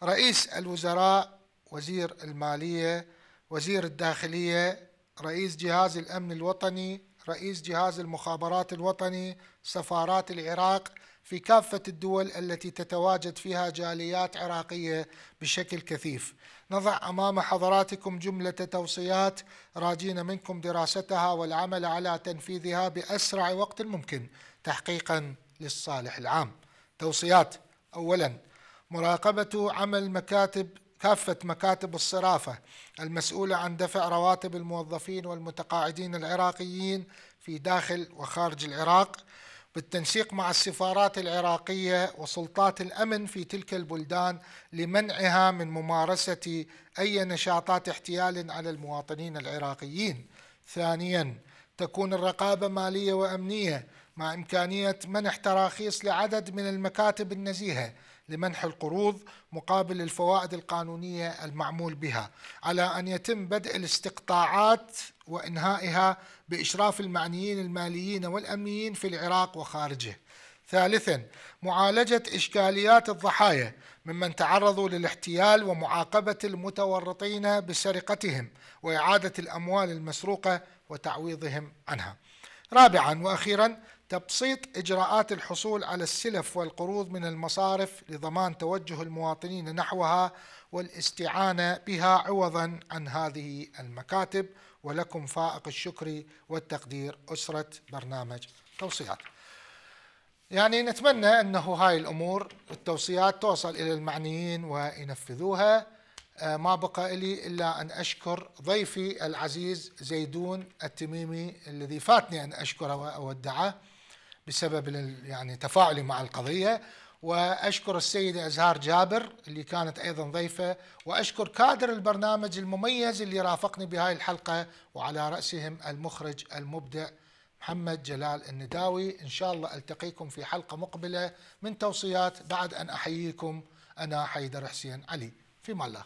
رئيس الوزراء وزير المالية وزير الداخلية رئيس جهاز الأمن الوطني رئيس جهاز المخابرات الوطني سفارات العراق في كافة الدول التي تتواجد فيها جاليات عراقية بشكل كثيف نضع أمام حضراتكم جملة توصيات راجين منكم دراستها والعمل على تنفيذها بأسرع وقت ممكن تحقيقا للصالح العام توصيات أولا مراقبة عمل مكاتب كافة مكاتب الصرافة المسؤولة عن دفع رواتب الموظفين والمتقاعدين العراقيين في داخل وخارج العراق بالتنسيق مع السفارات العراقية وسلطات الأمن في تلك البلدان لمنعها من ممارسة أي نشاطات احتيال على المواطنين العراقيين. ثانياً تكون الرقابة مالية وأمنية مع إمكانية منح تراخيص لعدد من المكاتب النزيهة لمنح القروض مقابل الفوائد القانونية المعمول بها على أن يتم بدء الاستقطاعات وإنهائها بإشراف المعنيين الماليين والأمنيين في العراق وخارجه ثالثا معالجة إشكاليات الضحايا ممن تعرضوا للاحتيال ومعاقبة المتورطين بسرقتهم وإعادة الأموال المسروقة وتعويضهم عنها رابعا وأخيرا تبسيط إجراءات الحصول على السلف والقروض من المصارف لضمان توجه المواطنين نحوها والاستعانة بها عوضا عن هذه المكاتب ولكم فائق الشكر والتقدير أسرة برنامج توصيات يعني نتمنى أنه هاي الأمور التوصيات توصل إلى المعنيين وينفذوها آه، ما بقى لي إلا أن أشكر ضيفي العزيز زيدون التميمي الذي فاتني أن أشكره وأودعه بسبب يعني تفاعلي مع القضيه واشكر السيده ازهار جابر اللي كانت ايضا ضيفه واشكر كادر البرنامج المميز اللي رافقني بهاي الحلقه وعلى راسهم المخرج المبدع محمد جلال النداوي ان شاء الله التقيكم في حلقه مقبله من توصيات بعد ان احييكم انا حيدر حسين علي في الله